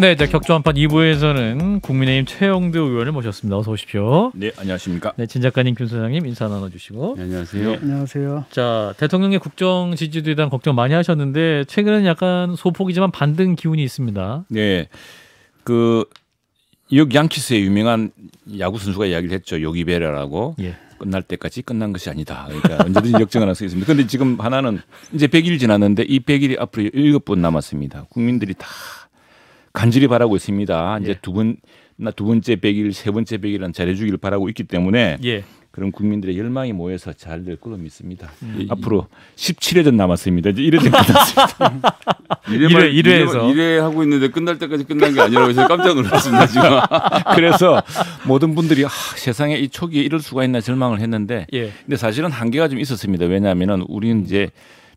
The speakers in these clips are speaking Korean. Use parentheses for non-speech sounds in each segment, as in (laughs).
네, 자 격조 한판 2부에서는 국민의힘 최영두 의원을 모셨습니다. 어서 오십시오. 네, 안녕하십니까. 네, 진 작가님, 김 소장님 인사 나눠주시고. 네, 안녕하세요. 네. 안녕하세요. 자, 대통령의 국정 지지도에 대한 걱정 많이 하셨는데 최근에 약간 소폭이지만 반등 기운이 있습니다. 네, 그 뉴욕 양키스의 유명한 야구 선수가 이야기를 했죠. 요기 베라라고. 예. 끝날 때까지 끝난 것이 아니다. 그러니까 언제든지 (laughs) 역정을 할수 있습니다. 그런데 지금 하나는 이제 100일 지났는데 이 100일이 앞으로 7분 남았습니다. 국민들이 다 간절히 바라고 있습니다. 이제 예. 두번나 두 번째 백일, 세 번째 백일은 잘해주길 바라고 있기 때문에 예. 그런 국민들의 열망이 모여서 잘될 걸로 믿습니다. 음. 앞으로 17회 전 남았습니다. 이제 1회 전 끝났습니다. 1회, 1회, 1회에서 1회 하고 있는데 끝날 때까지 끝난 게 아니라고 해서 깜짝 놀랐습니다. 지금. (laughs) 그래서 모든 분들이 아, 세상에 이 초기에 이럴 수가 있나 절망을 했는데 예. 근데 사실은 한계가 좀 있었습니다. 왜냐하면 우리는 이제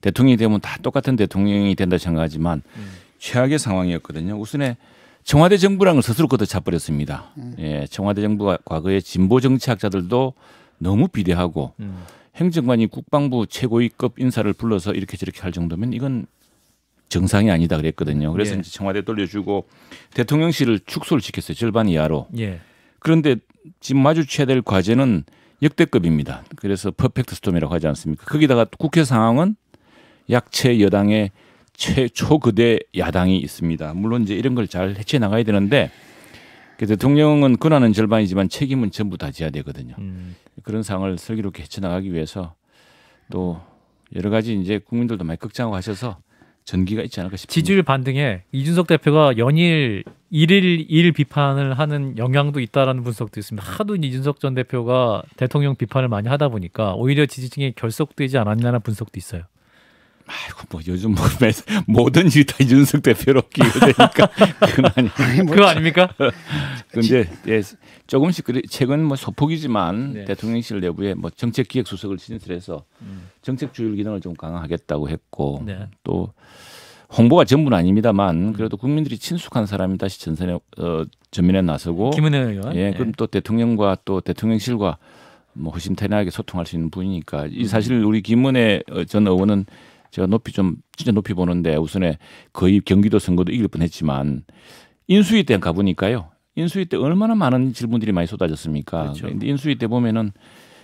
대통령이 되면 다 똑같은 대통령이 된다 생각하지만 음. 최악의 상황이었거든요. 우선에 청와대 정부랑은 스스로 걷어 차버렸습니다 음. 예, 청와대 정부가 과거에 진보 정치학자들도 너무 비대하고 음. 행정관이 국방부 최고위급 인사를 불러서 이렇게 저렇게 할 정도면 이건 정상이 아니다 그랬거든요. 그래서 예. 이제 청와대 돌려주고 대통령실을 축소를 시켰어요. 절반 이하로. 예. 그런데 지금 마주쳐야 될 과제는 역대급입니다. 그래서 퍼펙트 스톰이라고 하지 않습니까? 거기다가 국회 상황은 약체 여당의 최초그대 야당이 있습니다. 물론 이제 이런 걸 잘 해체 나가야 되는데 그 대통령은 권한은 절반이지만 책임은 전부 다 져야 되거든요. 음. 그런 상황을 슬기롭게 해체 나가기 위해서 또 여러 가지 이제 국민들도 많이 걱정하고 하셔서 전기가 있지 않을까 싶습니다. 지지율 반등에 이준석 대표가 연일 일일 일 비판을 하는 영향도 있다라는 분석도 있습니다. 하도 이준석 전 대표가 대통령 비판을 많이 하다 보니까 오히려 지지층이 결속되지 않았냐는 분석도 있어요. 아이고 뭐 요즘 뭐 매, 모든 일이 다 이준석 대표로 기여되니까 그건 아니, 아니 뭐, 그거 아닙니까? (laughs) 근데 예, 조금씩 그리, 최근 뭐 소폭이지만 네. 대통령실 내부에 뭐 정책 기획 수석을 신설해서 음. 정책 조율 기능을 좀 강화하겠다고 했고 네. 또 홍보가 전부는 아닙니다만 음. 그래도 국민들이 친숙한 사람이 다시 전선에 어, 전면에 나서고 김은혜 의원 예, 네. 그럼 네. 또 대통령과 또 대통령실과 뭐 허심탄회하게 소통할 수 있는 분이니까 이 음. 사실 우리 김은혜 전 의원은 음. 제가 높이 좀 진짜 높이 보는데 우선에 거의 경기도 선거도 이길 뻔했지만 인수위 때 가보니까요. 인수위 때 얼마나 많은 질문들이 많이 쏟아졌습니까? 그렇죠. 근데 인수위 때 보면은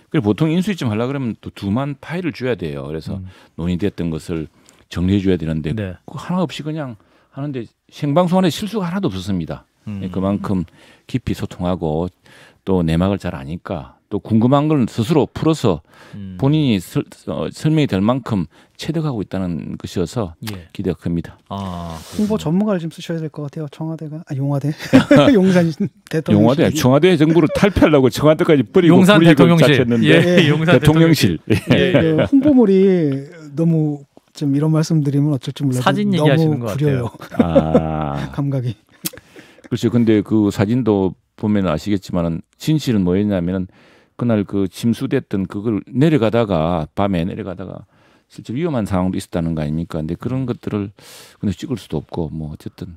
그래 보통 인수위쯤 하려 그러면 또 두만 파일을 줘야 돼요. 그래서 음. 논의됐던 것을 정리해 줘야 되는데 네. 그 하나 없이 그냥 하는데 생방송 안에 실수가 하나도 없었습니다. 음. 그만큼 깊이 소통하고 또 내막을 잘 아니까 또 궁금한 걸 스스로 풀어서 음. 본인이 설, 어, 설명이 될 만큼 체득하고 있다는 것이어서 예. 기대가 큽니다. 아, 홍보 전문가를 좀 쓰셔야 될 것 같아요. 청와대가 아 용화대 (laughs) 용산 대통령 용화대 청와대 정부를 탈피하려고 청와대까지 뿌리고 용산 대통령실 예, 예, 용산 대통령실 예, 예. 예, 예, 홍보물이 너무 좀 이런 말씀드리면 어쩔지 몰라요. 사진 얘기하시는 것 구려요. 아 (laughs) 감각이. 그렇 근데 그 사진도 보면 아시겠지만은 진실은 뭐였냐면은 그날 그 침수됐던 그걸 내려가다가 밤에 내려가다가 실제 위험한 상황도 있었다는 거 아닙니까? 근데 그런 것들을 근데 찍을 수도 없고 뭐 어쨌든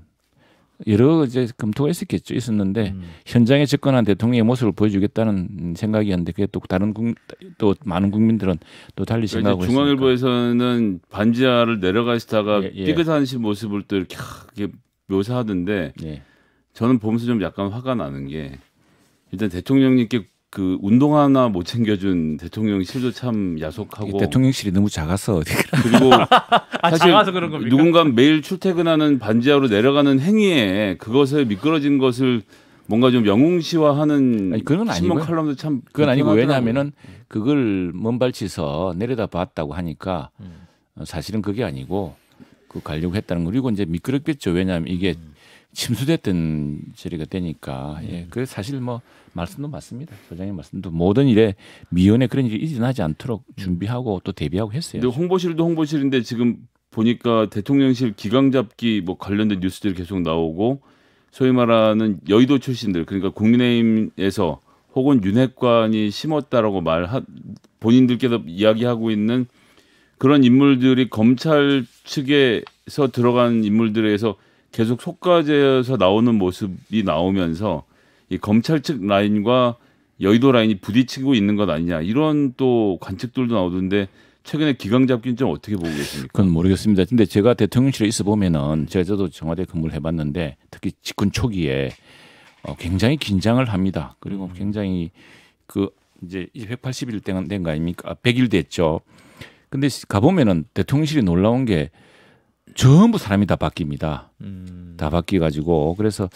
여러 이제 검토가 있었겠죠. 있었는데 음. 현장에 접근한 대통령의 모습을 보여주겠다는 생각이었는데 그게 또 다른 국, 또 많은 국민들은 또 달리 그러니까 생각하고 중앙일보에서는 반지하를 내려가시다가 예, 예. 삐끗하신 모습을 또 이렇게, 이렇게 묘사하던데 예. 저는 보면서 좀 약간 화가 나는 게 일단 대통령님께 그 운동 하나 못 챙겨준 대통령실도 참 야속하고 대통령실이 너무 작아서 그리고 (laughs) 아, 사실 작아서 그런 겁니까? 누군가 매일 출퇴근하는 반지하로 내려가는 행위에 그것에 미끄러진 것을 뭔가 좀 영웅시화하는 아니, 그건 아니고 칼럼도 참 그건 아니고 왜냐하면은 그걸 먼발치서 내려다봤다고 하니까 음. 사실은 그게 아니고 그 가려고 했다는 거 그리고 이제 미끄럽겠죠 왜냐하면 이게 음. 침수됐던 시리가 되니까 음. 예, 그 사실 뭐 말씀도 맞습니다. 소장님 말씀도 모든 일에 미연에 그런 일이 일어나지 않도록 음. 준비하고 또 대비하고 했어요. 근데 홍보실도 홍보실인데 지금 보니까 대통령실 기강 잡기 뭐 관련된 뉴스들이 계속 나오고 소위 말하는 여의도 출신들 그러니까 국민의힘에서 혹은 윤핵관이 심었다라고 말 본인들께서 이야기하고 있는 그런 인물들이 검찰 측에서 들어간 인물들에서 계속 속가제에서 나오는 모습이 나오면서 이 검찰 측 라인과 여의도 라인이 부딪히고 있는 것 아니냐 이런 또 관측들도 나오던데 최근에 기강 잡기는 좀 어떻게 보고 계십니까? 그건 모르겠습니다. 근데 제가 대통령실에 있어 보면은 제가 저도 청와대 근무를 해봤는데 특히 집권 초기에 어, 굉장히 긴장을 합니다. 그리고 음. 굉장히 그 이제 180일 된 거 아닙니까? 아, 100일 됐죠. 근데 가보면은 대통령실이 놀라운 게 전부 사람이 다 바뀝니다. 음. 다 바뀌어가지고 그래서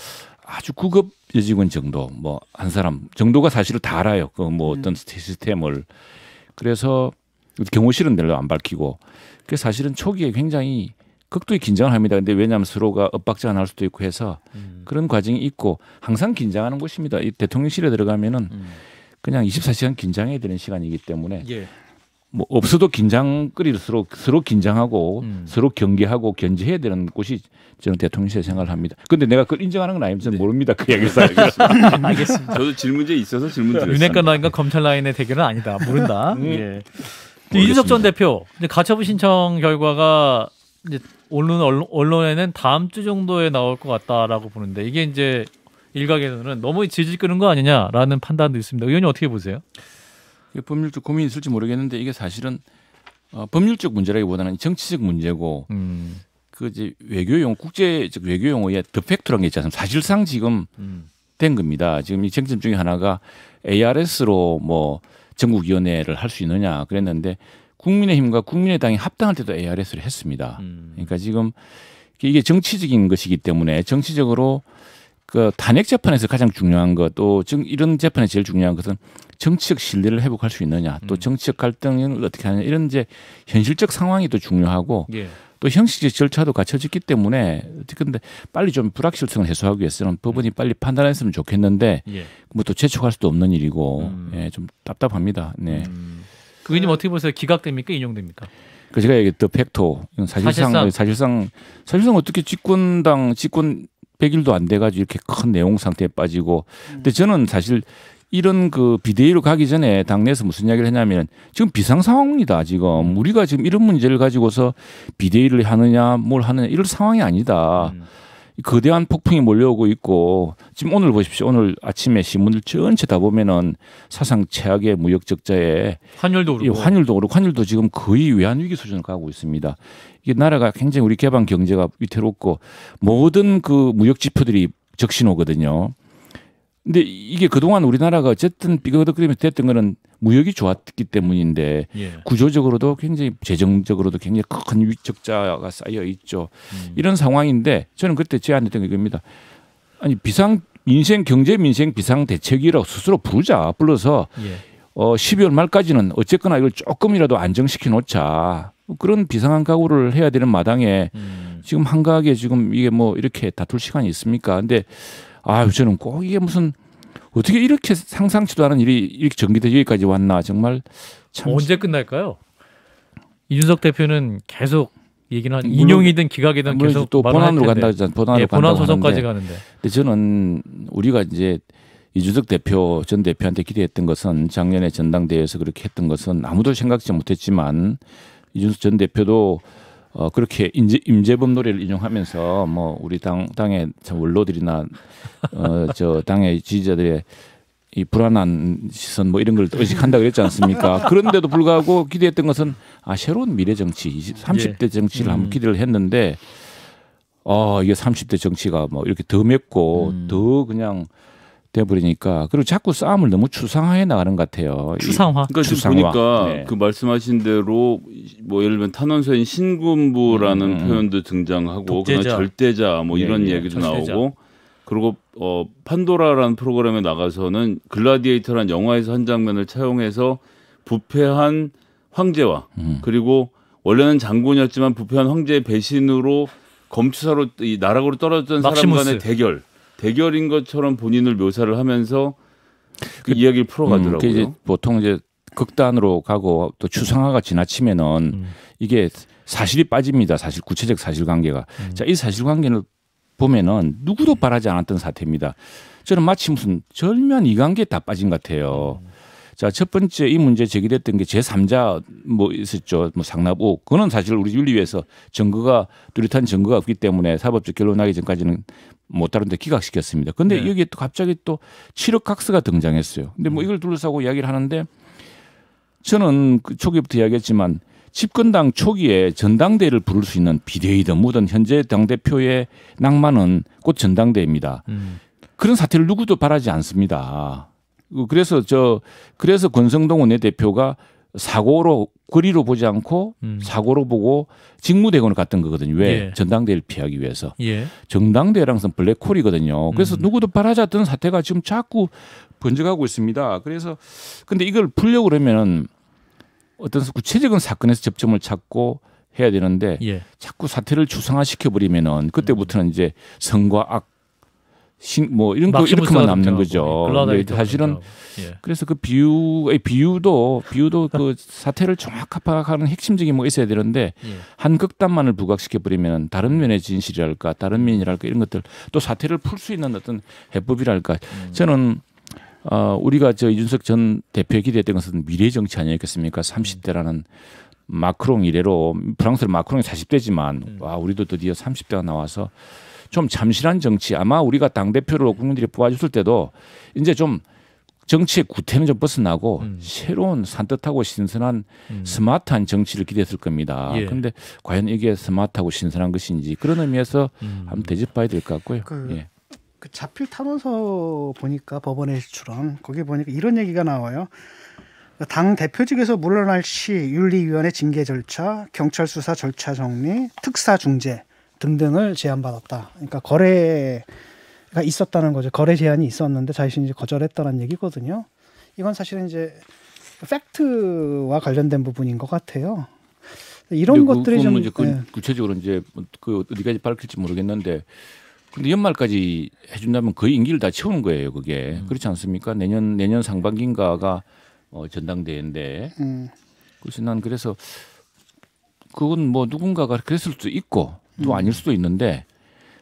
아주 구급 여직원 정도 뭐 한 사람 정도가 사실을 다 알아요. 그뭐 음. 어떤 음. 시스템을 그래서 경호실은 별로 안 밝히고 그 사실은 초기에 굉장히 극도의 긴장을 합니다. 근데 왜냐하면 서로가 엇박자가 날 수도 있고 해서 음. 그런 과정이 있고 항상 긴장하는 곳입니다. 이 대통령실에 들어가면은 음. 그냥 24시간 긴장해야 되는 시간이기 때문에 예. 뭐 없어도 긴장 끓일수록 서로 긴장하고 음. 서로 경계하고 견제해야 되는 곳이 저는 대통령실 생각을 합니다. 그런데 내가 그걸 인정하는 건 아니면 네. 모릅니다. 그이야기를 (laughs) 알겠습니다. 알겠습니다. 저도 질문제 있어서 질문 드렸습니다. 윤핵관 라인과 검찰 라인의 대결은 아니다. 모른다. 음. (laughs) 예. 이준석 전 대표 이제 가처분 신청 결과가 이제 언론, 언론 언론에는 다음 주 정도에 나올 것 같다라고 보는데 이게 이제 일각에서는 너무 질질 끄는 거 아니냐라는 판단도 있습니다. 의원님 어떻게 보세요? 법률적 고민이 있을지 모르겠는데 이게 사실은 어, 법률적 문제라기보다는 정치적 문제고 음. 그 이제 외교용 국제적 외교용어의 더팩트라는 게 있지 않습니까? 사실상 지금 음. 된 겁니다. 지금 이 쟁점 중에 하나가 ARS로 뭐 전국위원회를 할 수 있느냐 그랬는데 국민의힘과 국민의당이 합당할 때도 ARS를 했습니다. 음. 그러니까 지금 이게 정치적인 것이기 때문에 정치적으로 그 탄핵 재판에서 가장 중요한 것또 지금 이런 재판에 제일 중요한 것은 정치적 신뢰를 회복할 수 있느냐 또 음. 정치적 갈등을 어떻게 하느냐 이런 이제 현실적 상황이 또 중요하고 예. 또 형식적 절차도 갖춰졌기 때문에 근데 빨리 좀 불확실성을 해소하기 위해서는 법원이 음. 빨리 판단했으면 좋겠는데 예. 뭐또 재촉할 수도 없는 일이고 음. 예, 좀 답답합니다. 네. 음. 그 의원님 어떻게 보세요? 기각됩니까? 인용됩니까? 그 제가 얘기했던 팩토 사실상 사실상 사실상, 사실상 어떻게 집권당 집권 100일도 안 돼가지고 이렇게 큰 내용 상태에 빠지고. 음. 근데 저는 사실 이런 그 비대위로 가기 전에 당내에서 무슨 이야기를 했냐면 지금 비상 상황입니다 지금 음. 우리가 지금 이런 문제를 가지고서 비대위를 하느냐 뭘 하느냐 이럴 상황이 아니다. 음. 거대한 폭풍이 몰려오고 있고 지금 오늘 보십시오. 오늘 아침에 신문을 전체 다 보면은 사상 최악의 무역 적자에 환율도 오르고 환율도 오르고 환율도 지금 거의 외환 위기 수준을 가고 있습니다. 이게 나라가 굉장히 우리 개방 경제가 위태롭고 모든 그 무역 지표들이 적신호거든요. 근데 이게 그동안 우리나라가 어쨌든 비거덕거림이 됐던 거는 무역이 좋았기 때문인데 예. 구조적으로도 굉장히 재정적으로도 굉장히 큰위 적자가 쌓여 있죠. 음. 이런 상황인데 저는 그때 제안했던 게 이겁니다. 아니 비상 민생 경제 민생 비상 대책이라고 스스로 부르자 불러서 예. 어 12월 말까지는 어쨌거나 이걸 조금이라도 안정시켜 놓자. 그런 비상한 각오를 해야 되는 마당에 음. 지금 한가하게 지금 이게 뭐 이렇게 다툴 시간이 있습니까? 근데 아유, 저는 꼭 이게 무슨 어떻게 이렇게 상상치도 않은 일이 이렇게 전기돼 여기까지 왔나 정말 참 언제 끝날까요? 이준석 대표는 계속 얘기는 한 인용이든 기각이든 계속 또 본안으로 간다 그러잖아요. 본안으로 예, 본안 소송까지 가는데. 근데 저는 우리가 이제 이준석 대표 전 대표한테 기대했던 것은 작년에 전당대회에서 그렇게 했던 것은 아무도 생각지 못했지만 이준석 전 대표도 어 그렇게 임재, 임재범 노래를 인용하면서 뭐 우리 당 당의 참 원로들이나 어 저 당의 지지자들의 이 불안한 시선 뭐 이런 걸 의식한다 그랬지 않습니까? (laughs) 그런데도 불구하고 기대했던 것은 아 새로운 미래 정치, 20, 30대 예. 정치를 예. 음. 한번 기대를 했는데 어 이게 30대 정치가 뭐 이렇게 더 맵고 음. 더 그냥 돼버리니까 그리고 자꾸 싸움을 너무 추상화해 나가는 것 같아요. 추상화. 그러니까 추상화. 보니까 네. 그 말씀하신 대로 뭐 예를 들면 탄원서인 신군부라는 음, 표현도 등장하고 독재자. 절대자 뭐 예, 이런 네, 얘기도 절 나오고 그리고 어 판도라라는 프로그램에 나가서는 글라디에이터라는 영화에서 한 장면을 차용해서 부패한 황제와 음. 그리고 원래는 장군이었지만 부패한 황제의 배신으로 검투사로 이 나락으로 떨어졌던 사람 간의 대결. 대결인 것처럼 본인을 묘사를 하면서 그, 그 이야기를 풀어가더라고요. 음, 그 이제 보통 이제 극단으로 가고 또 추상화가 지나치면은 음. 이게 사실이 빠집니다. 사실 구체적 사실관계가. 음. 자, 이 사실관계를 보면은 누구도 바라지 않았던 사태입니다. 저는 마치 무슨 절묘한 이관계에 다 빠진 것 같아요. 음. 자, 첫 번째 이 문제 제기됐던 게 제3자 뭐 있었죠. 뭐 상납 옥. 그거는 사실 우리 윤리위에서 증거가 뚜렷한 증거가 없기 때문에 사법적 결론 나기 전까지는 못 다른데 기각시켰습니다. 근데 네. 여기에 또 갑자기 또 치력각서가 등장했어요. 근데 뭐 음. 이걸 둘러싸고 이야기를 하는데 저는 그 초기부터 이야기했지만 집권당 초기에 전당대를 부를 수 있는 비대위든 뭐든 현재 당대표의 낭만은 곧 전당대입니다. 음. 그런 사태를 누구도 바라지 않습니다. 그, 그래서 저 그래서 권성동 원내대표가 사고로 거리로 보지 않고 음. 사고로 보고 직무대행을 갔던 거거든요. 왜 예. 전당대회를 피하기 위해서. 예. 정당대랑 항상 블랙홀이거든요. 그래서 음. 누구도 바라지 않던 사태가 지금 자꾸 번져가고 있습니다. 그래서 근데 이걸 풀려고 그러면은 어떤 구체적인 사건에서 접점을 찾고 해야 되는데 예. 자꾸 사태를 추상화시켜 버리면은 그때부터는 음. 이제 선과 악 신, 뭐 이런 거 이렇게만 남는 거죠. 사실은 예. 그래서 그 비유의 비유도 비유도 그 (laughs) 사태를 정확히 파악하는 핵심적인 뭐 있어야 되는데 예. 한 극단만을 부각시켜 버리면 다른 면의 진실이랄까 다른 면이랄까 이런 것들 또 사태를 풀 수 있는 어떤 해법이랄까 음. 저는 어, 우리가 저 이준석 전 대표에 기대했던 것은 미래 정치 아니었겠습니까? 30대라는 마크롱 이래로 프랑스 마크롱이 40대지만 음. 와 우리도 드디어 30대가 나와서 좀잠실한 정치 아마 우리가 당 대표로 국민들이 뽑아줬을 때도 이제 좀 정치의 구태는 좀 벗어나고 음. 새로운 산뜻하고 신선한 음. 스마트한 정치를 기대했을 겁니다. 예. 그런데 예. 과연 이게 스마트하고 신선한 것인지 그런 의미에서 음. 한번 되짚어야 될 것 같고요. 그, 예. 그 자필 탄원서 보니까 법원의출원 거기 보니까 이런 얘기가 나와요. 당 대표직에서 물러날 시 윤리위원회 징계 절차, 경찰 수사 절차 정리, 특사 중재, 등등을 제안받았다. 그러니까 거래가 있었다는 거죠. 거래 제한이 있었는데 자신이 거절했다는 얘기거든요. 이건 사실은 이제 팩트와 관련된 부분인 것 같아요. 이런 것들이 좀 이제 그, 예. 구체적으로 이제 그 어디까지 밝힐지 모르겠는데 근데 연말까지 해준다면 거의 임기를 다 채우는 거예요 그게 음. 그렇지 않습니까 내년 내년 상반기인가가 어, 전당대회인데 음. 그래서 난 그래서 그건 뭐 누군가가 그랬을 수도 있고 또 음. 아닐 수도 있는데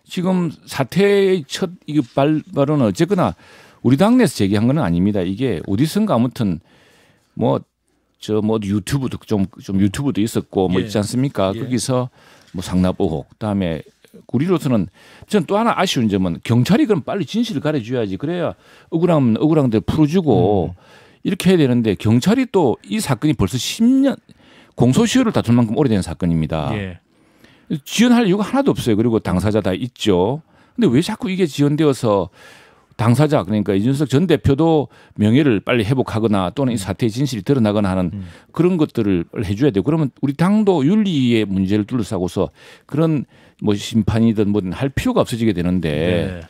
지금 사태의 첫 이게 발, 발언은 어쨌거나 우리 당내에서 제기한 건 아닙니다. 이게 어디선가 아무튼 뭐 저뭐 뭐 유튜브도 좀 좀 유튜브도 있었고 뭐 예. 있지 않습니까? 예. 거기서 뭐 상납 보혹 그다음에 우리로서는 저는 또 하나 아쉬운 점은 경찰이 그럼 빨리 진실을 가려줘야지 그래야 억울함 억울한들 풀어주고 음. 이렇게 해야 되는데 경찰이 또 이 사건이 벌써 10년 공소시효를 다툴 만큼 오래된 사건입니다. 예. 지연할 이유가 하나도 없어요. 그리고 당사자 다 있죠. 근데 왜 자꾸 이게 지연되어서 당사자 그러니까 이준석 전 대표도 명예를 빨리 회복하거나 또는 이 사태의 진실이 드러나거나 하는 음. 그런 것들을 해줘야 돼요. 그러면 우리 당도 윤리의 문제를 둘러싸고서 그런 뭐 심판이든 뭐든 할 필요가 없어지게 되는데 네.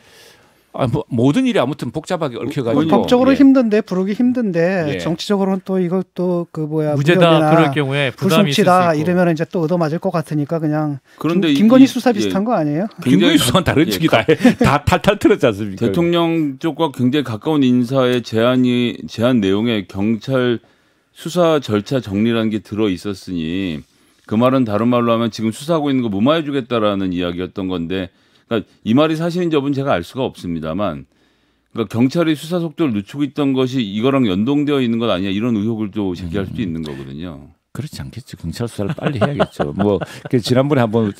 아, 뭐, 모든 일이 아무튼 복잡하게 어, 얽혀가지고 법적으로 예. 힘든데 부르기 힘든데 예. 정치적으로는 또 이것도 그 뭐야 무죄다 그럴 경우에 부담이 불송치다 이러면 이제 또 얻어맞을 것 같으니까 그냥 그런데 김, 건희 수사 예. 비슷한 예. 거 아니에요? (laughs) 김건희 수사는 다른 측이 예, 다, 다 탈탈 틀었지 않습니까? 대통령 쪽과 굉장히 가까운 인사의 제안이 제안 내용에 경찰 수사 절차 정리라는 게 들어 있었으니 그 말은 다른 말로 하면 지금 수사하고 있는 거 무마해주겠다라는 이야기였던 건데 그러니까 이 말이 사실인지 여부는 제가 알 수가 없습니다만 그러니까 경찰이 수사 속도를 늦추고 있던 것이 이거랑 연동되어 있는 것 아니냐 이런 의혹을 또 제기할 수도 음. 있는 거거든요. 그렇지 않겠죠. 경찰 수사를 빨리 해야겠죠. 뭐 그 지난번에 한번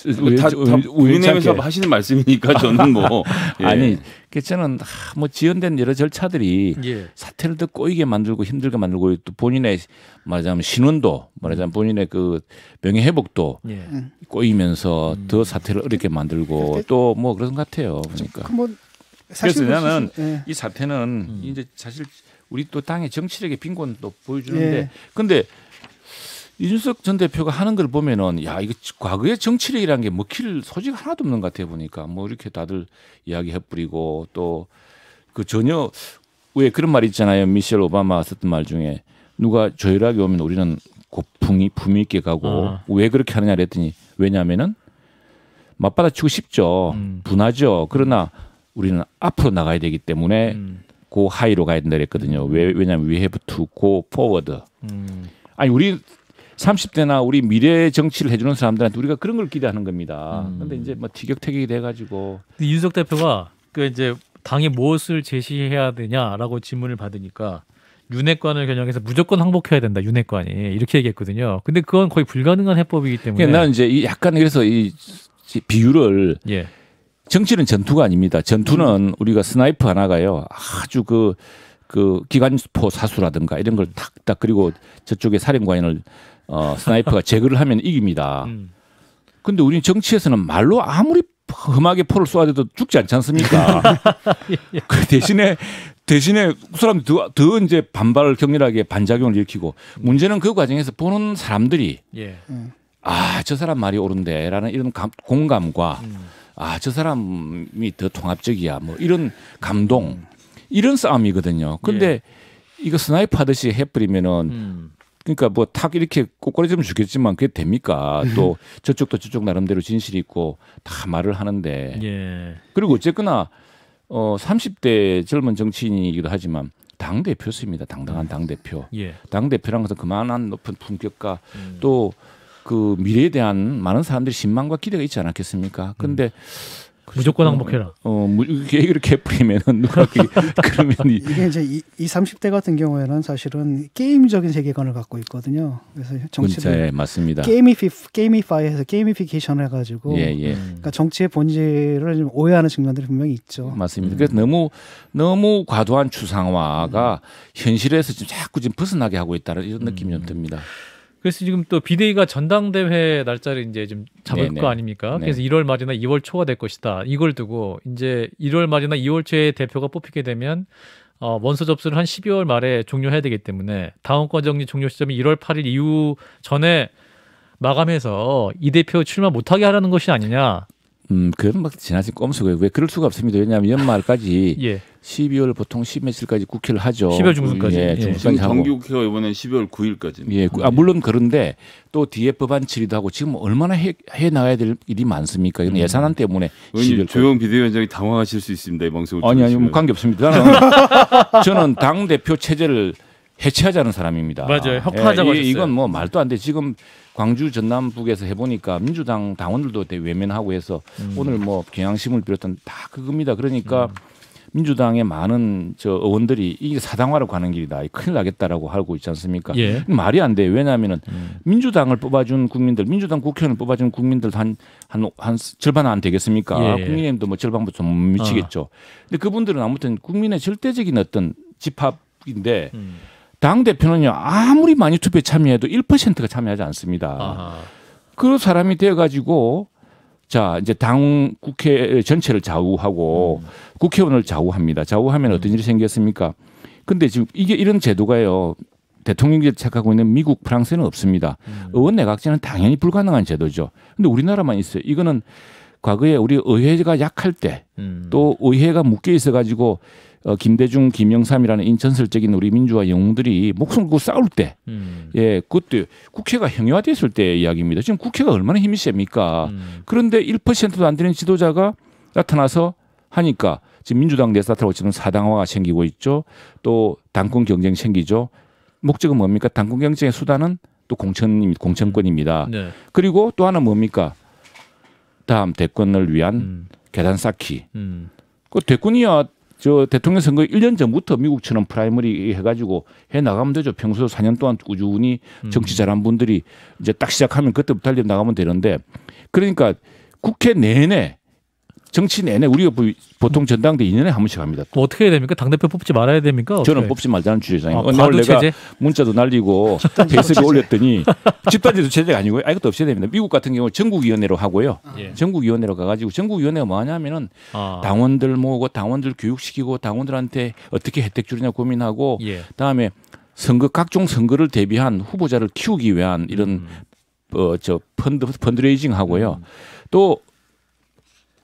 우연에서 그 하시는 말씀이니까 저는 뭐 (laughs) 예. 아니 그 저는 아, 뭐 지연된 여러 절차들이 예. 사태를 더 꼬이게 만들고 힘들게 만들고 또 본인의 말하자면 신원도 말하자면 본인의 그 명예 회복도 예. 꼬이면서 음. 더 사태를 어렵게 만들고 또 뭐 그런 것 같아요. 그러니까 뭐 그래서 나는 하이 예. 사태는 음. 이제 사실 우리 또 당의 정치력의 빈곤도 보여주는데 예. 근데 이준석 전 대표가 하는 걸 보면은 야 이거 과거의 정치력이라는 게 먹힐 뭐 소지가 하나도 없는 것 같아 보니까 뭐 이렇게 다들 이야기 해뿌리고 또 그 전혀 왜 그런 말 있잖아요 미셸 오바마가 썼던 말 중에 누가 조율하게 오면 우리는 고풍이 품위 있게 가고 어. 왜 그렇게 하느냐 그랬더니 왜냐하면은 맞받아치고 싶죠 음. 분하죠 그러나 우리는 앞으로 나가야 되기 때문에 음. 고 그 하이로 가야 된다 그랬거든요 음. 왜 왜냐하면 위해부터 고 포워드 음. 아니 우리 30대나 우리 미래 정치를 해주는 사람들한테 우리가 그런 걸 기대하는 겁니다. 음. 근데 이제 뭐 티격태격이 돼가지고 윤석 대표가 그 이제 당이 무엇을 제시해야 되냐라고 질문을 받으니까 윤핵관을 겨냥해서 무조건 항복해야 된다. 윤핵관이 이렇게 얘기했거든요. 근데 그건 거의 불가능한 해법이기 때문에 그러니까 나는 이제 약간 그래서 이 비유를 예. 정치는 전투가 아닙니다. 전투는 음. 우리가 스나이프 하나가요. 아주 그그 그 기관포 사수라든가 이런 걸탁딱 그리고 저쪽에 사령관을 어, 스나이퍼가 제거를 하면 이깁니다. 음. 근데 우리는 정치에서는 말로 아무리 험하게 포를 쏘아대도 죽지 않지 않습니까? (laughs) 예, 예. 그 대신에 대신에 그 사람들이 더, 더 이제 반발을 격렬하게 반작용을 일으키고 음. 문제는 그 과정에서 보는 사람들이 예. 아저 사람 말이 옳은데라는 이런 감, 공감과 음. 아저 사람이 더 통합적이야 뭐 이런 감동 음. 이런 싸움이거든요. 근데 예. 이거 스나이퍼 하듯이 해버리면은 음. 그러니까 뭐 탁 이렇게 꼬꾸라지면 좋겠지만 그게 됩니까? 음. 또 저쪽도 저쪽 나름대로 진실이 있고 다 말을 하는데. 예. 그리고 어쨌거나 어 30대 젊은 정치인이기도 하지만 당 대표였습니다. 당당한 당 대표. 예. 당 대표란 것은 그만한 높은 품격과 음. 또그 미래에 대한 많은 사람들이 신망과 기대가 있지 않았겠습니까? 근데 음. 그렇죠. 무조건 항복해라. 어, 어 얘기를 개풀이면 은 누가 그러면 이, 게 이제 이, 이 30대 같은 경우에는 사실은 게임적인 세계관을 갖고 있거든요. 그래서 정치자에 맞습니다. 게이피게이파이에서게임이피케이션을 해가지고 예, 예. 음. 그러니까 정치의 본질을 좀 오해하는 측면들이 분명히 있죠. 맞습니다. 음. 그래서 너무 너무 과도한 추상화가 음. 현실에서 지금 자꾸 지금 벗어나게 하고 있다는 이런 느낌이 음. 좀 듭니다. 그래서 지금 또 비대위가 전당대회 날짜를 이제 좀 잡을 네네. 거 네. 아닙니까? 네. 그래서 네. 1월 말이나 2월 초가 될 것이다. 이걸 두고 이제 1월 말이나 2월 초에 대표가 뽑히게 되면 어, 원서 접수를 한 12월 말에 종료해야 되기 때문에 당원권 정리 종료 시점이 1월 8일 이후 전에 마감해서 이 대표 출마 못하게 하라는 것이 아니냐. 음, 그건 막 지나친 꼼수고요. 왜 그럴 수가 없습니다. 왜냐하면 연말까지 (laughs) 예. 12월 보통 10몇일까지 국회를 하죠. 12월 중순까지. 예, 예. 중순까지 하고. 정기 국회가 이번에 12월 9일까지. 예, 아, 물론 그런데 또 뒤에 법안 처리도 하고 지금 얼마나 해, 해 나가야 될 일이 많습니까? 이건 음. 예산안 때문에. 의원님 조용 비대위원장이 당황하실 수 있습니다. 이 방송을 아니 아니 뭐 관계 없습니다. (laughs) 저는, 저는 당 대표 체제를 해체하자는 사람입니다. 맞아요. 협파하자고 예, 이, 건뭐 말도 안 돼. 지금 광주 전남북에서 해보니까 민주당 당원들도 외면하고 해서 음. 오늘 뭐경향심을 비롯한 다 그겁니다. 그러니까 음. 민주당의 많은 저 의원들이 이게 사당화로 가는 길이다. 큰일 나겠다라고 하고 있지 않습니까? 예. 말이 안 돼요. 왜냐하면은 음. 민주당을 뽑아준 국민들, 민주당 국회의원을 뽑아준 국민들 한 한한 한, 한 절반 안 되겠습니까? 예. 국민의힘도 뭐 절반부터 못 미치겠죠. 아. 근데 그분들은 아무튼 국민의 절대적인 어떤 집합인데 음. 당 대표는요 아무리 많이 투표에 참여해도 1%가 참여하지 않습니다. 아하. 그 사람이 되어가지고 자 이제 당 국회 전체를 좌우하고 음. 국회의원을 좌우합니다. 좌우하면 음. 어떤 일이 생겼습니까? 근데 지금 이게 이런 제도가요 대통령제 착하고 있는 미국, 프랑스는 없습니다. 음. 의원 내각제는 당연히 불가능한 제도죠. 근데 우리나라만 있어요. 이거는 과거에 우리 의회가 약할 때또 음. 의회가 묶여 있어 가지고 어, 김대중, 김영삼이라는 인천설적인 우리 민주화 영웅들이 목숨 걸고 싸울 때, 음. 예, 그때 국회가 형용화됐을 때 이야기입니다. 지금 국회가 얼마나 힘이 셉니까? 음. 그런데 1%도 안 되는 지도자가 나타나서 하니까 지금 민주당 내에서 나타고 지금 사당화가 생기고 있죠. 또 당권 경쟁 생기죠. 목적은 뭡니까? 당권 경쟁의 수단은 또 공천, 입니다 공천권입니다. 네. 그리고 또 하나 뭡니까? 다음 대권을 위한 음. 계단 쌓기. 음. 그 대권이야 저 대통령 선거 1년 전부터 미국처럼 프라이머리 해가지고 해 나가면 되죠. 평소 4년 동안 꾸준히 음. 정치 잘한 분들이 이제 딱 시작하면 그때부터 달려 나가면 되는데 그러니까 국회 내내 정치 내내 우리가 보통 전당대 2년에 한 번씩 합니다. 뭐 어떻게 해야 됩니까? 당대표 뽑지 말아야 됩니까? 저는 어떻게? 뽑지 말자는 주의잖아요. 아, 오늘 내가 문자도 날리고 페이스북 (laughs) 올렸더니 (laughs) 집단제도 체제가 아니고요. 아, 이것도 없애야 됩니다. 미국 같은 경우 전국위원회로 하고요. 예. 전국위원회로 가가지고 전국위원회가 뭐냐면은 하 아. 당원들 모으고 당원들 교육시키고 당원들한테 어떻게 혜택 주느냐 고민하고 예. 다음에 선거 각종 선거를 대비한 후보자를 키우기 위한 이런 음. 어저 펀드 펀드레이징 하고요. 음. 또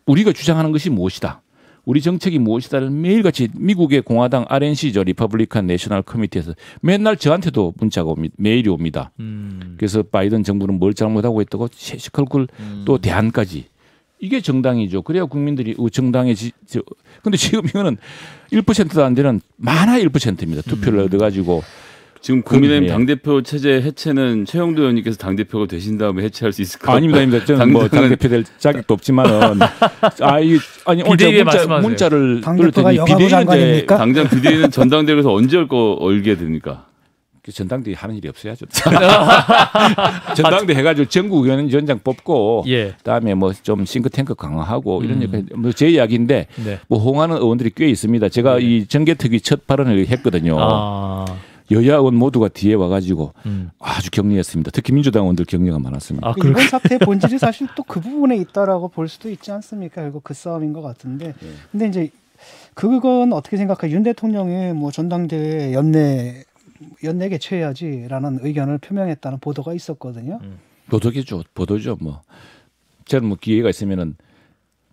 우리가 주장하는 것이 무엇이다. 우리 정책이 무엇이다를 매일같이 미국의 공화당 RNC죠 리퍼블리칸 내셔널 커미티에서 맨날 저한테도 문자가 옵니다. 메일이 옵니다. 음. 그래서 바이든 정부는 뭘 잘못하고 있다고 시컬쿨 음. 또 대안까지 이게 정당이죠. 그래야 국민들이 어, 정당의 지, 저, 근데 지금 이거는 1%도 안 되는 만화 1%입니다. 투표를 음. 얻어가지고 지금 국민의힘 당 대표 체제 해체는 최영도 의원님께서 당 대표가 되신 다음에 해체할 수 있을까요? 아, 닙니다 아닙니다. 저는 뭐당 대표 될 자격도 없지만은 (laughs) 아이 아니 오늘 문자, 문자를 당대표가 비대위인데 당장 비대위는 전당대회에서 언제 올거 올게 됩니까? 그 전당대회 하는 일이 없어야죠. (laughs) (laughs) 전당대회 해가지고 전국 의원 연장 뽑고 예. 그다음에 뭐 좀 싱크탱크 강화하고 이런 음. 뭐제 이야기인데 네. 뭐 홍하는 의원들이 꽤 있습니다. 제가 네. 이 정개특위 첫 발언을 했거든요. 아. 여야 의원 모두가 뒤에 와가지고 음. 아주 격리했습니다. 특히 민주당원들 의 격리가 많았습니다. 아, 이번 사태의 본질이 (laughs) 사실 또 그 부분에 있다라고 볼 수도 있지 않습니까? 결국 그 싸움인 것 같은데. 예. 근데 이제 그건 어떻게 생각해? 윤 대통령이 뭐 전당대회 연내 연내 개최해야지라는 의견을 표명했다는 보도가 있었거든요. 음. 보도겠죠, 보도죠. 뭐 저는 뭐 기회가 있으면은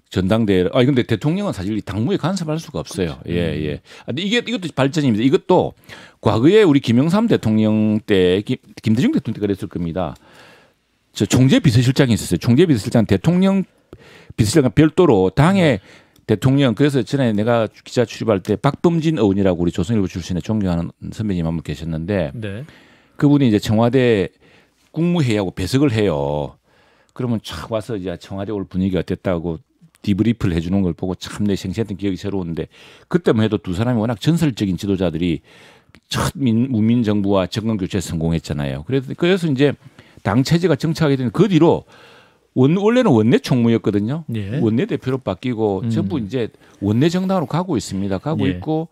전당대회. 를아 근데 대통령은 사실 당무에 간섭할 수가 없어요. 그렇죠. 예 예. 음. 아, 근데 이게 이것도 발전입니다. 이것도 과거에 우리 김영삼 대통령 때 김, 김대중 대통령 때 그랬을 겁니다. 저 총재 비서실장이 있었어요. 총재 비서실장 대통령 비서실장 별도로 당의 네. 대통령 그래서 전에 내가 기자 출입할 때 박범진 의원이라고 우리 조선일보 출신의 존경하는 선배님 한 분 계셨는데 네. 그분이 이제 청와대 국무회의하고 배석을 해요. 그러면 촥 와서 이제 청와대 올 분위기가 어땠다고 디브리프를 해주는 걸 보고 참 내 생생했던 기억이 새로운데 그때만 해도 두 사람이 워낙 전설적인 지도자들이 첫 민, 문민 정부와 정권 교체에 성공했잖아요. 그래서 그래서 이제 당 체제가 정착하게 된그 뒤로 원, 원래는 원내 총무였거든요. 예. 원내 대표로 바뀌고 음. 전부 이제 원내 정당으로 가고 있습니다. 가고 예. 있고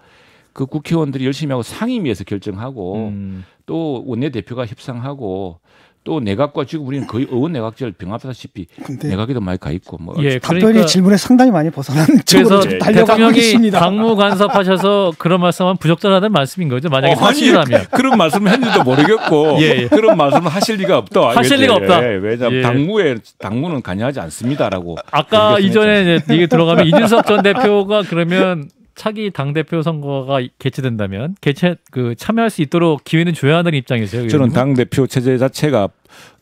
그 국회의원들이 열심히 하고 상임위에서 결정하고 음. 또 원내 대표가 협상하고 또 내각과 지금 우리는 거의 의원 내각제를 병합하다시피 내각에도 많이 가 있고 뭐 예, 그러니까 질문에 상당히 많이 벗어난 쪽으로 좀달려가 당무 간섭하셔서 그런 말씀은 부적절하다는 말씀인 거죠. 만약에 사실라면 어, 그, 그런 말씀을 했는지도 모르겠고 (laughs) 예, 예. 그런 말씀을 하실 리가 없다. 하실 리가 없다. 예, 왜냐하면 예. 당무에 당무는 관여하지 않습니다라고. 아까 이전에 얘기 들어가면 이준석 전 대표가 그러면 차기 당 대표 선거가 개최된다면 개최 그 참여할 수 있도록 기회는 줘야 하는 입장이세요. 저는 당 대표 체제 자체가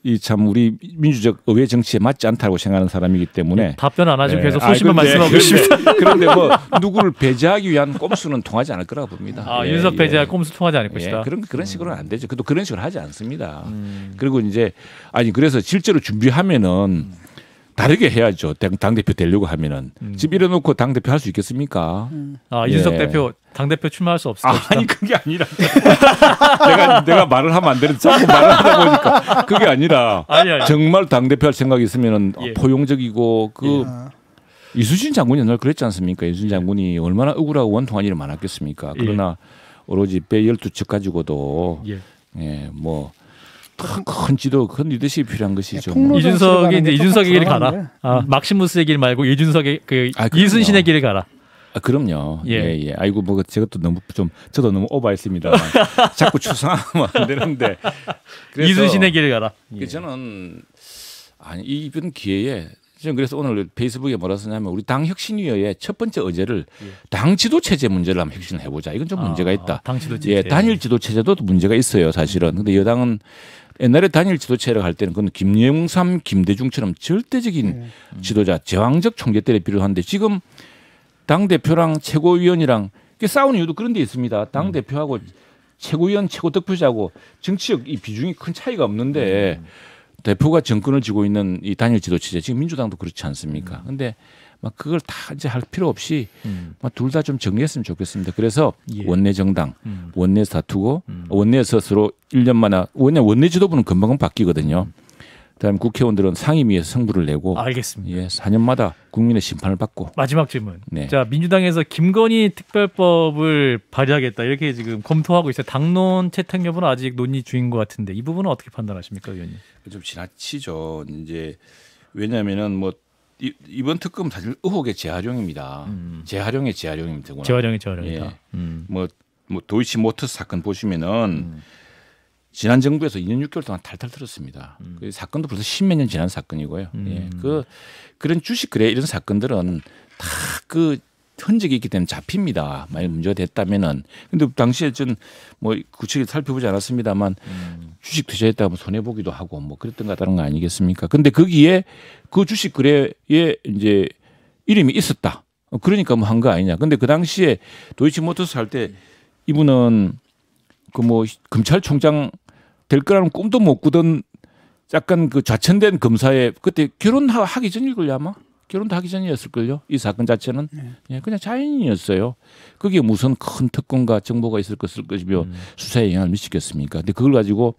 이 참 우리 민주적 의회 정치에 맞지 않다고 생각하는 사람이기 때문에 네, 답변 안 하시고 네. 계속 아, 소신만 말씀하고 계십니다. 그런데, (laughs) 그런데 뭐 누구를 배제하기 위한 꼼수는 통하지 않을 거라고 봅니다. 아, 예, 윤석 예. 배제할 꼼수 통하지 않을 예, 것이다. 그런 그런 음. 식으로는 안 되죠. 그도 그런 식으로 하지 않습니다. 음. 그리고 이제 아니 그래서 실제로 준비하면은. 음. 다르게 해야죠. 당 대표 되려고 하면은 음. 지금 이놓고당 대표 할 수 있겠습니까? 음. 아 이준석 예. 대표 당 대표 출마할 수 없어. 아, 아니 그게 아니라 (laughs) 내가 내가 말을 하면 안 되는 자꾸 말을 하다 보니까 그게 아니라 아니, 아니. 정말 당 대표 할 생각이 있으면은 예. 포용적이고 그 예. 아. 이수진 장군이 옛날 그랬지 않습니까? 이수진 예. 장군이 얼마나 억울하고 원통한 일이 많았겠습니까? 예. 그러나 오로지 빼 열두 척 가지고도 예. 예, 뭐큰 지도, 큰 리더십이 필요한 것이죠. 네, 뭐. 이준석이 이제 이준석의 길을 가라. 아, 네. 막시무스의 길 말고 이준석의 그 아, 이순신의 길을 가라. 아, 그럼요. 예. 예, 예. 아이고, 뭐, 그 제가 또 너무 좀, 저도 너무 오버했습니다. (laughs) 자꾸 추상하면 안 되는데. 이순신의 길을 가라. 예. 그 저는, 아니, 이번 기회에 지금 그래서 오늘 페이스북에 뭐라 쓰냐면 우리 당 혁신위원회 첫 번째 의제를 예. 당 지도 체제 문제를 한번 혁신해 을 보자. 이건 좀 아, 문제가 있다. 당 지도 체제. 예, 단일 지도 체제도 문제가 있어요, 사실은. 근데 여당은 옛날에 단일 지도체를 할 때는 그건 김영삼, 김대중처럼 절대적인 네. 지도자, 제왕적 총재때이 필요한데 지금 당 대표랑 최고위원이랑 싸우는 이유도 그런 데 있습니다. 당 음. 대표하고 최고위원, 최고 득표자하고 정치적 이 비중이 큰 차이가 없는데 음. 대표가 정권을 쥐고 있는 이 단일 지도 체제 지금 민주당도 그렇지 않습니까? 음. 근데 막 그걸 다 이제 할 필요 없이 음. 둘다 좀 정리했으면 좋겠습니다. 그래서 예. 원내 정당, 음. 원내 사투고 음. 원내 스스로 1년 만에 원내 원내 지도부는 금방금 바뀌거든요. 음. 다음 국회의원들은 상임위에서 승부를 내고 알겠습니다. 예, 4년마다 국민의 심판을 받고 마지막 질문. 네. 자 민주당에서 김건희 특별법을 발의하겠다 이렇게 지금 검토하고 있어요. 당론 채택 여부는 아직 논의 중인 것 같은데 이 부분은 어떻게 판단하십니까, 의원님? 좀 지나치죠. 이제 왜냐하면은 뭐 이, 이번 특검 사실 의혹의 재활용입니다. 음. 재활용의 재활용입니다. 재활용의 재활용이다. 예. 음. 뭐뭐 도이치 모터스 사건 보시면은. 음. 지난 정부에서 2년 6개월 동안 탈탈 털었습니다. 음. 그 사건도 벌써 십몇 년 지난 사건이고요. 음. 예. 그 그런 주식 거래 이런 사건들은 다 그 흔적이 있기 때문에 잡힙니다. 만약 문제가 됐다면은 근데 당시에 전 뭐 구체적으로 살펴보지 않았습니다만 음. 주식 투자했다면 손해 보기도 하고 뭐 그랬던 가 다른 거 아니겠습니까? 근데 거기에 그 주식 거래에 이제 이름이 있었다. 어, 그러니까 뭐 한 거 아니냐. 근데 그 당시에 도이치모터스 할때 음. 이분은 그 뭐 검찰총장 될 거라는 꿈도 못 꾸던 약간 그 좌천된 검사에 그때 결혼하기 전일걸요 아마 결혼도 하기 전이었을걸요 이 사건 자체는 네. 예, 그냥 자연이었어요 그게 무슨 큰 특권과 정보가 있을 것을 것이며 음. 수사에 영향을 미치겠습니까 근데 그걸 가지고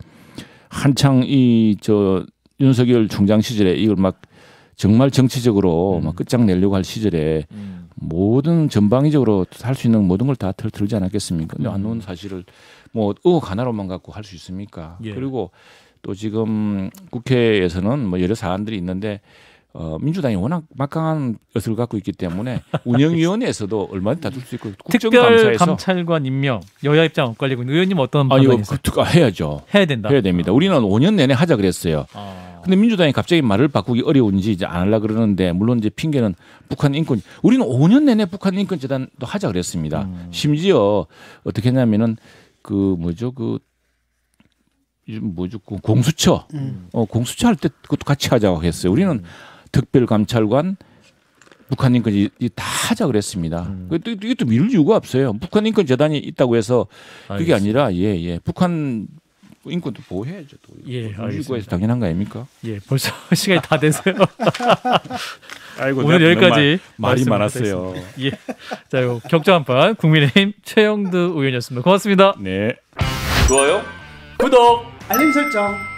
한창 이 저 윤석열 총장 시절에 이걸 막 정말 정치적으로 음. 막 끝장내려고 할 시절에 음. 모든 전방위적으로 할 수 있는 모든 걸다 털털지 않았겠습니까? 근데 음. 안 놓은 사실을 뭐 의혹 하나로만 갖고 할 수 있습니까? 예. 그리고 또 지금 국회에서는 뭐 여러 사안들이 있는데 어, 민주당이 워낙 막강한 것을 갖고 있기 때문에 (laughs) 운영위원회에서도 얼마든지 다툴 수 있고 국정감사에 감찰관 임명 여야 입장 엇 갈리고 의원님 어떤 방향이 있어요? 그, 해야죠. 해야 된다. 해야 됩니다. 어. 우리는 5년 내내 하자 그랬어요. 어. 근데 민주당이 갑자기 말을 바꾸기 어려운지 이제 안 하려 그러는데 물론 이제 핑계는 북한 인권 우리는 5년 내내 북한 인권 재단도 하자 그랬습니다. 음. 심지어 어떻게 했냐면은 그 뭐죠 그 뭐죠 그 공수처 음. 어 공수처 할 때 그것도 같이 하자고 했어요. 우리는 음. 특별감찰관 북한인권이 다 하자 그랬습니다. 음. 그 이것도 미룰 이유가 없어요. 북한인권 재단이 있다고 해서 그게 알겠습니다. 아니라 예예 예. 북한 인권도 보호해야죠. 또. 예, 알겠습니 당연한 거 아닙니까? 예, 벌써 (laughs) 시간이 다 돼서요. (laughs) 아이고, 오늘 여기까지 말이 많았어요. 예. 자, 격조 한판 국민의힘 최영두 의원이었습니다. 고맙습니다. 네. 좋아요, 구독, 알림 설정.